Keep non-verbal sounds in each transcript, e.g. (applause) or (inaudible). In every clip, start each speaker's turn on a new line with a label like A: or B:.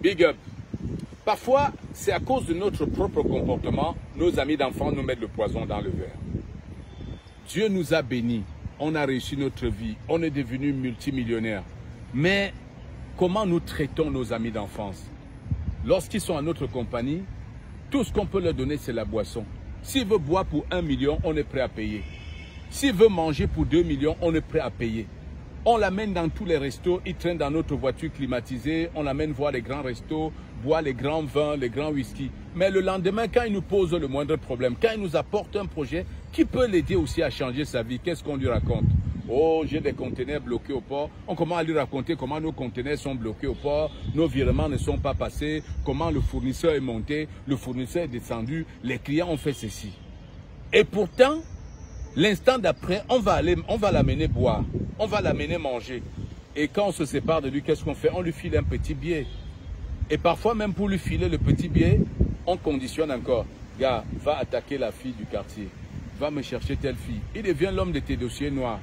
A: Big up. Parfois, c'est à cause de notre propre comportement, nos amis d'enfants nous mettent le poison dans le verre. Dieu nous a bénis, on a réussi notre vie, on est devenu multimillionnaire. Mais comment nous traitons nos amis d'enfance Lorsqu'ils sont à notre compagnie, tout ce qu'on peut leur donner, c'est la boisson. S'ils veulent boire pour un million, on est prêt à payer. S'ils veulent manger pour deux millions, on est prêt à payer. On l'amène dans tous les restos, il traîne dans notre voiture climatisée, on l'amène voir les grands restos, boire les grands vins, les grands whisky. Mais le lendemain, quand il nous pose le moindre problème, quand il nous apporte un projet qui peut l'aider aussi à changer sa vie, qu'est-ce qu'on lui raconte Oh, j'ai des conteneurs bloqués au port. On commence à lui raconter comment nos conteneurs sont bloqués au port, nos virements ne sont pas passés, comment le fournisseur est monté, le fournisseur est descendu, les clients ont fait ceci. Et pourtant, L'instant d'après, on va aller, on va l'amener boire, on va l'amener manger. Et quand on se sépare de lui, qu'est-ce qu'on fait On lui file un petit billet. Et parfois, même pour lui filer le petit billet, on conditionne encore. Gars, va attaquer la fille du quartier. Va me chercher telle fille. Il devient l'homme de tes dossiers noirs.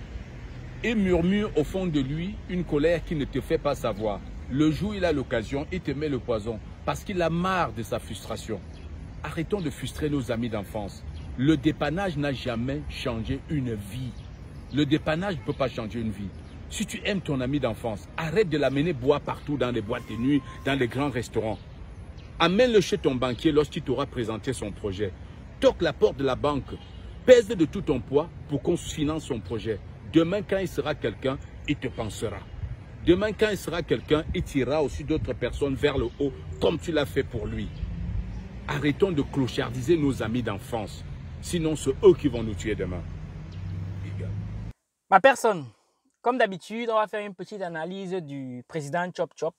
A: et murmure au fond de lui une colère qui ne te fait pas savoir. Le jour où il a l'occasion, il te met le poison parce qu'il a marre de sa frustration. Arrêtons de frustrer nos amis d'enfance. Le dépannage n'a jamais changé une vie. Le dépannage ne peut pas changer une vie. Si tu aimes ton ami d'enfance, arrête de l'amener boire partout dans les boîtes de nuit, dans les grands restaurants. Amène-le chez ton banquier lorsqu'il t'aura présenté son projet. Toque la porte de la banque. Pèse de tout ton poids pour qu'on finance son projet. Demain, quand il sera quelqu'un, il te pensera. Demain, quand il sera quelqu'un, il tirera aussi d'autres personnes vers le haut, comme tu l'as fait pour lui. Arrêtons de clochardiser nos amis d'enfance. Sinon, c'est eux qui vont nous tuer demain. Ma
B: personne, comme d'habitude, on va faire une petite analyse du président Chop Chop.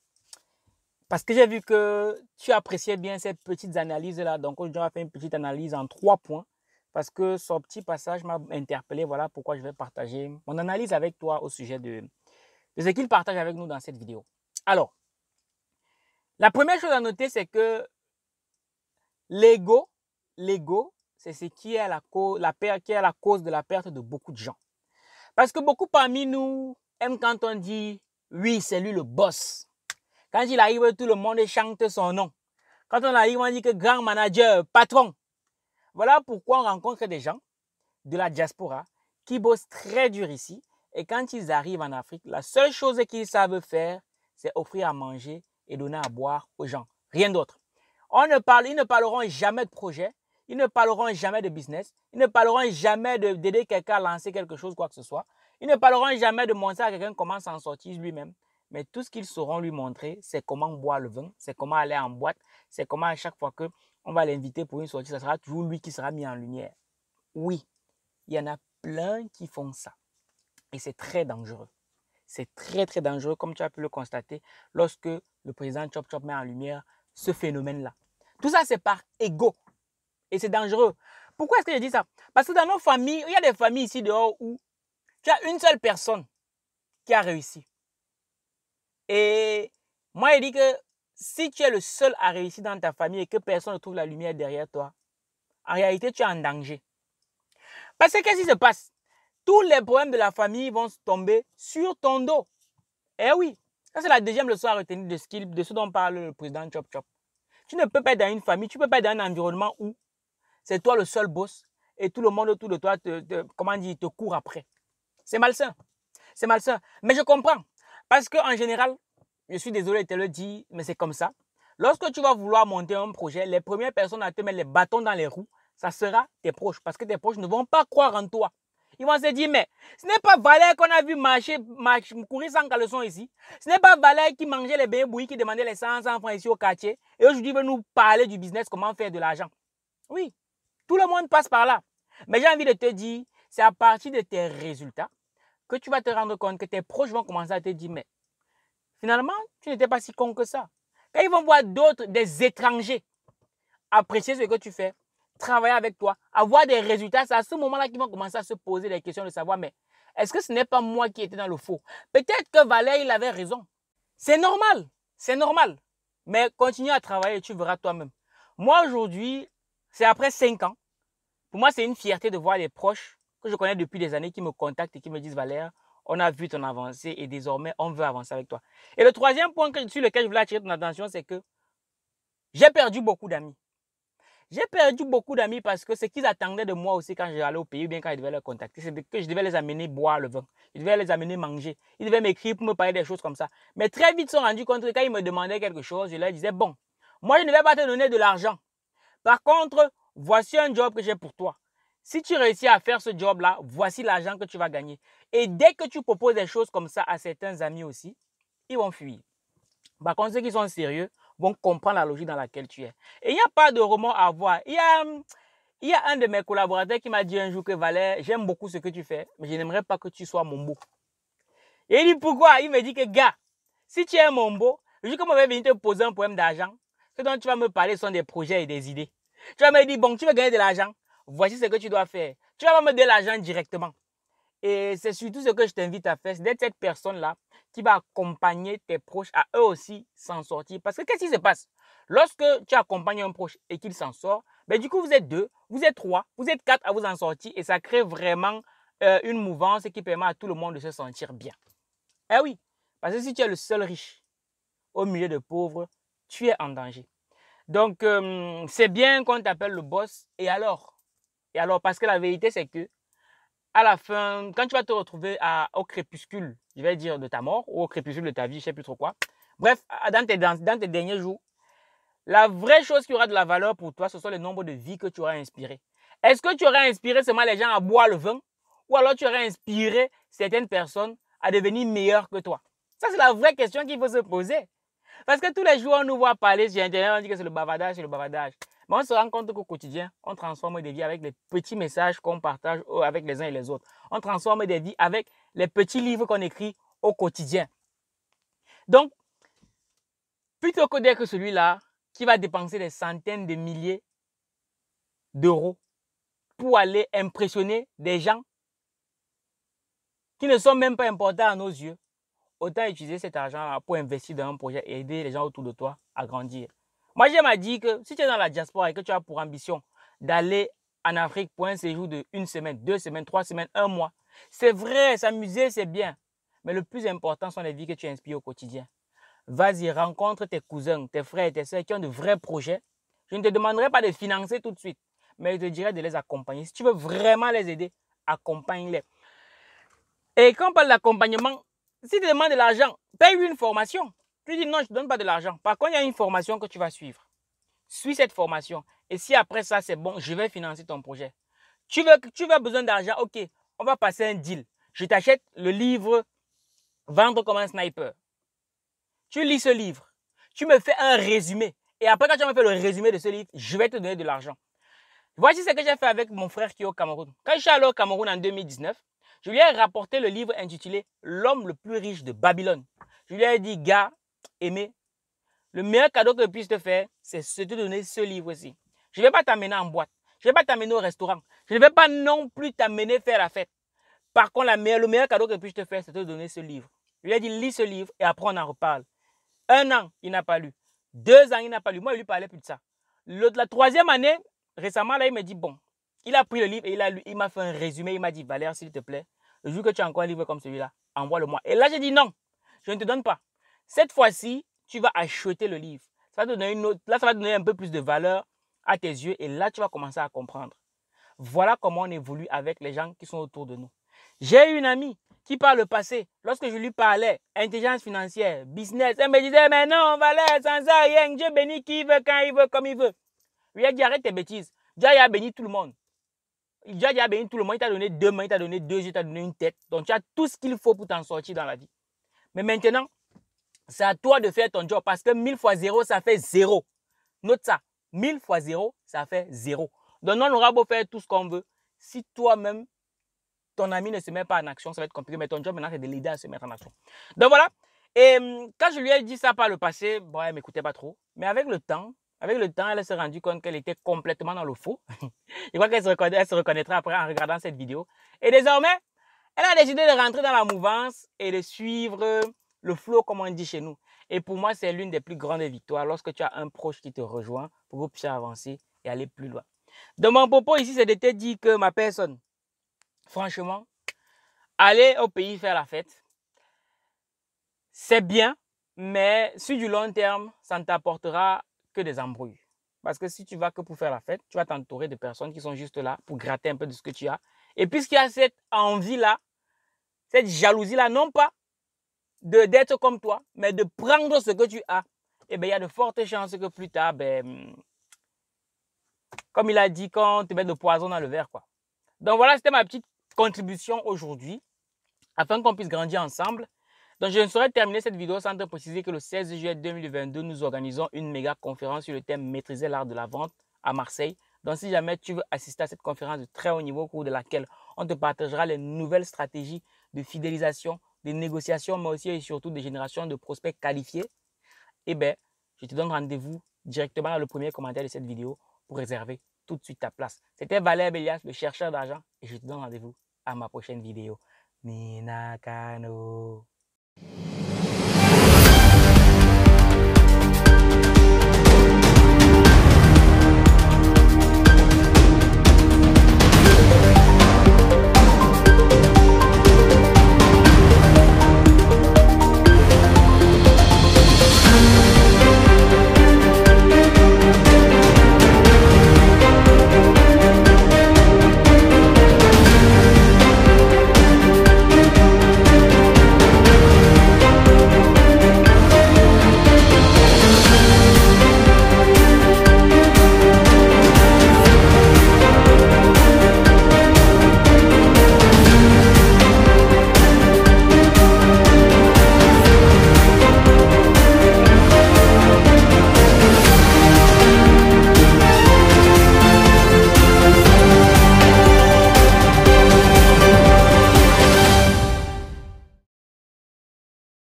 B: Parce que j'ai vu que tu appréciais bien ces petites analyses-là. Donc aujourd'hui, on va faire une petite analyse en trois points. Parce que son petit passage m'a interpellé. Voilà pourquoi je vais partager mon analyse avec toi au sujet de, de ce qu'il partage avec nous dans cette vidéo. Alors, la première chose à noter, c'est que l'ego, l'ego c'est ce qui est, la cause, qui est la cause de la perte de beaucoup de gens. Parce que beaucoup parmi nous aiment quand on dit oui, c'est lui le boss. Quand il arrive, tout le monde chante son nom. Quand on arrive, on dit que grand manager, patron. Voilà pourquoi on rencontre des gens de la diaspora qui bossent très dur ici. Et quand ils arrivent en Afrique, la seule chose qu'ils savent faire, c'est offrir à manger et donner à boire aux gens. Rien d'autre. On ne parle, ils ne parleront jamais de projet, ils ne parleront jamais de business. Ils ne parleront jamais d'aider quelqu'un à lancer quelque chose, quoi que ce soit. Ils ne parleront jamais de montrer à quelqu'un comment s'en sortir lui-même. Mais tout ce qu'ils sauront lui montrer, c'est comment boire le vin, c'est comment aller en boîte, c'est comment à chaque fois que on va l'inviter pour une sortie, ce sera toujours lui qui sera mis en lumière. Oui, il y en a plein qui font ça. Et c'est très dangereux. C'est très, très dangereux, comme tu as pu le constater, lorsque le président Chop Chop met en lumière ce phénomène-là. Tout ça, c'est par ego. Et c'est dangereux. Pourquoi est-ce que je dis ça Parce que dans nos familles, il y a des familles ici dehors où tu as une seule personne qui a réussi. Et moi, je dis que si tu es le seul à réussir dans ta famille et que personne ne trouve la lumière derrière toi, en réalité, tu es en danger. Parce que qu'est-ce qui se passe Tous les problèmes de la famille vont tomber sur ton dos. Eh oui, ça c'est la deuxième leçon à retenir de ce, de ce dont parle le président Chop Chop. Tu ne peux pas être dans une famille, tu ne peux pas être dans un environnement où c'est toi le seul boss et tout le monde autour de toi te, comment te court après. C'est malsain. C'est malsain. Mais je comprends. Parce qu'en général, je suis désolé de te le dire, mais c'est comme ça. Lorsque tu vas vouloir monter un projet, les premières personnes à te mettre les bâtons dans les roues, ça sera tes proches. Parce que tes proches ne vont pas croire en toi. Ils vont se dire, mais ce n'est pas Valère qu'on a vu marcher, courir sans caleçon ici. Ce n'est pas Valère qui mangeait les beignets qui demandait les 100 francs ici au quartier. Et aujourd'hui, il veut nous parler du business, comment faire de l'argent. Oui, tout le monde passe par là. Mais j'ai envie de te dire, c'est à partir de tes résultats que tu vas te rendre compte que tes proches vont commencer à te dire, mais finalement, tu n'étais pas si con que ça. Quand ils vont voir d'autres, des étrangers, apprécier ce que tu fais, travailler avec toi, avoir des résultats, c'est à ce moment-là qu'ils vont commencer à se poser des questions de savoir, mais est-ce que ce n'est pas moi qui étais dans le faux Peut-être que Valère, il avait raison. C'est normal, c'est normal. Mais continue à travailler, tu verras toi-même. Moi, aujourd'hui, c'est après cinq ans. Pour moi, c'est une fierté de voir les proches que je connais depuis des années qui me contactent et qui me disent Valère, on a vu ton avancée et désormais, on veut avancer avec toi. Et le troisième point sur lequel je voulais attirer ton attention, c'est que j'ai perdu beaucoup d'amis. J'ai perdu beaucoup d'amis parce que ce qu'ils attendaient de moi aussi quand j'allais au pays, bien quand je devais les contacter, c'est que je devais les amener boire le vin. Je devais les amener manger. Ils devaient m'écrire pour me parler des choses comme ça. Mais très vite, ils sont rendus compte que quand ils me demandaient quelque chose, je leur disais, bon, moi, je ne vais pas te donner de l'argent. Par contre, voici un job que j'ai pour toi. Si tu réussis à faire ce job-là, voici l'argent que tu vas gagner. Et dès que tu proposes des choses comme ça à certains amis aussi, ils vont fuir. Par contre, ceux qui sont sérieux vont comprendre la logique dans laquelle tu es. Et il n'y a pas de roman à voir. Hum, il y a, un de mes collaborateurs qui m'a dit un jour que Valère, j'aime beaucoup ce que tu fais, mais je n'aimerais pas que tu sois mon beau. Et il dit pourquoi Il me dit que gars, si tu es mon beau, je que je vais venir te poser un problème d'argent. Ce dont tu vas me parler sont des projets et des idées. Tu vas me dire, bon, tu veux gagner de l'argent. Voici ce que tu dois faire. Tu vas me donner l'argent directement. Et c'est surtout ce que je t'invite à faire, c'est d'être cette personne-là qui va accompagner tes proches à eux aussi s'en sortir. Parce que qu'est-ce qui se passe Lorsque tu accompagnes un proche et qu'il s'en sort, ben du coup, vous êtes deux, vous êtes trois, vous êtes quatre à vous en sortir et ça crée vraiment euh, une mouvance qui permet à tout le monde de se sentir bien. Eh oui, parce que si tu es le seul riche au milieu de pauvres, tu es en danger. Donc, euh, c'est bien qu'on t'appelle le boss. Et alors Et alors, parce que la vérité, c'est que, à la fin, quand tu vas te retrouver au crépuscule, je vais dire de ta mort, ou au crépuscule de ta vie, je ne sais plus trop quoi. Bref, dans tes, dans, tes derniers jours, la vraie chose qui aura de la valeur pour toi, ce sont les nombres de vies que tu auras inspirées. Est-ce que tu auras inspiré seulement les gens à boire le vin ou alors tu auras inspiré certaines personnes à devenir meilleures que toi Ça, c'est la vraie question qu'il faut se poser. Parce que tous les jours, on nous voit parler sur Internet, on dit que c'est le bavardage, c'est le bavardage. Mais on se rend compte qu'au quotidien, on transforme des vies avec les petits messages qu'on partage oh, avec les uns et les autres. On transforme des vies avec les petits livres qu'on écrit au quotidien. Donc, plutôt que d'être celui-là qui va dépenser des centaines de milliers d'euros pour aller impressionner des gens qui ne sont même pas importants à nos yeux, autant utiliser cet argent pour investir dans un projet et aider les gens autour de toi à grandir. Moi, j'ai m'a dit que si tu es dans la diaspora et que tu as pour ambition d'aller en Afrique pour un séjour de une semaine, deux semaines, trois semaines, un mois, c'est vrai, s'amuser, c'est bien. Mais le plus important sont les vies que tu inspires au quotidien. Vas-y, rencontre tes cousins, tes frères et tes soeurs qui ont de vrais projets. Je ne te demanderai pas de financer tout de suite, mais je te dirais de les accompagner. Si tu veux vraiment les aider, accompagne-les. Et quand on parle d'accompagnement, si tu demandes de l'argent, paye une formation. Tu dis non, je ne donne pas de l'argent. Par contre, il y a une formation que tu vas suivre. Suis cette formation. Et si après ça, c'est bon, je vais financer ton projet. Tu veux, tu veux besoin d'argent, ok, on va passer un deal. Je t'achète le livre Vendre comme un sniper. Tu lis ce livre, tu me fais un résumé. Et après, quand tu m'as me le résumé de ce livre, je vais te donner de l'argent. Voici ce que j'ai fait avec mon frère qui est au Cameroun. Quand je suis allé au Cameroun en 2019, je lui ai rapporté le livre intitulé L'homme le plus riche de Babylone. Je lui ai dit, gars, aimé, le meilleur cadeau que je puisse te faire, c'est de te donner ce livre-ci. Je ne vais pas t'amener en boîte. Je ne vais pas t'amener au restaurant. Je ne vais pas non plus t'amener faire la fête. Par contre, la meilleure, le meilleur cadeau que je puisse te faire, c'est de te donner ce livre. Je lui ai dit, lis ce livre et après on en reparle. Un an, il n'a pas lu. Deux ans, il n'a pas lu. Moi, je lui parlais plus de ça. la troisième année, récemment, là, il m'a dit, bon, il a pris le livre et il a lu. Il m'a fait un résumé. Il m'a dit, Valère, s'il te plaît, vu que tu as encore un livre comme celui-là, envoie-le-moi. Et là, j'ai dit non, je ne te donne pas. Cette fois-ci, tu vas acheter le livre. Ça va donner une là, ça va donner un peu plus de valeur à tes yeux et là, tu vas commencer à comprendre. Voilà comment on évolue avec les gens qui sont autour de nous. J'ai eu une amie qui par le passé, lorsque je lui parlais, intelligence financière, business, elle me disait, mais non, on va aller sans rien, Dieu bénit qui veut, quand il veut, comme il veut. Lui a dit, arrête tes bêtises. Dieu a béni tout le monde. Il a dit tout le monde, il t'a donné deux mains, il t'a donné deux yeux, il t'a donné une tête. Donc tu as tout ce qu'il faut pour t'en sortir dans la vie. Mais maintenant, c'est à toi de faire ton job parce que 1000 fois 0, ça fait 0. Note ça. 1000 fois 0, ça fait 0. Donc on aura beau faire tout ce qu'on veut. Si toi-même, ton ami ne se met pas en action, ça va être compliqué. Mais ton job maintenant, c'est de l'aider à se mettre en action. Donc voilà. Et hum, quand je lui ai dit ça par le passé, bon, elle ne m'écoutait pas trop. Mais avec le temps, avec le temps, elle s'est rendue compte qu'elle était complètement dans le faux. (laughs) Je crois qu'elle se, reconnaîtra après en regardant cette vidéo. Et désormais, elle a décidé de rentrer dans la mouvance et de suivre le flot, comme on dit chez nous. Et pour moi, c'est l'une des plus grandes victoires lorsque tu as un proche qui te rejoint pour que vous puissiez avancer et aller plus loin. De mon propos ici, c'est de te dire que ma personne, franchement, aller au pays faire la fête, c'est bien, mais sur du long terme, ça ne t'apportera que des embrouilles. Parce que si tu vas que pour faire la fête, tu vas t'entourer de personnes qui sont juste là pour gratter un peu de ce que tu as. Et puisqu'il y a cette envie-là, cette jalousie-là, non pas d'être comme toi, mais de prendre ce que tu as, et eh bien, il y a de fortes chances que plus tard, ben, comme il a dit, quand tu mets le poison dans le verre. Quoi. Donc voilà, c'était ma petite contribution aujourd'hui, afin qu'on puisse grandir ensemble donc, je ne saurais terminer cette vidéo sans te préciser que le 16 juillet 2022, nous organisons une méga conférence sur le thème Maîtriser l'art de la vente à Marseille. Donc, si jamais tu veux assister à cette conférence de très haut niveau au cours de laquelle on te partagera les nouvelles stratégies de fidélisation, de négociation, mais aussi et surtout de génération de prospects qualifiés, eh bien, je te donne rendez-vous directement dans le premier commentaire de cette vidéo pour réserver tout de suite ta place. C'était Valère Bélias, le chercheur d'argent, et je te donne rendez-vous à ma prochaine vidéo. Minakano. you